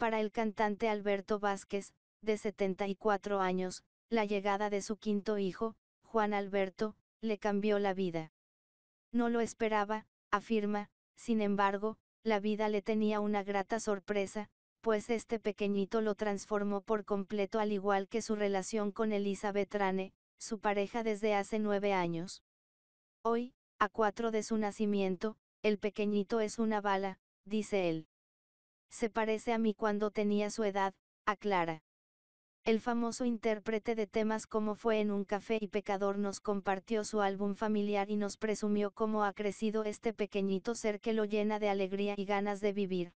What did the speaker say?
Para el cantante Alberto Vázquez, de 74 años, la llegada de su quinto hijo, Juan Alberto, le cambió la vida. No lo esperaba, afirma, sin embargo, la vida le tenía una grata sorpresa, pues este pequeñito lo transformó por completo al igual que su relación con Elizabeth Rane, su pareja desde hace nueve años. Hoy, a cuatro de su nacimiento, el pequeñito es una bala, dice él. Se parece a mí cuando tenía su edad, aclara. El famoso intérprete de temas como fue en un café y pecador nos compartió su álbum familiar y nos presumió cómo ha crecido este pequeñito ser que lo llena de alegría y ganas de vivir.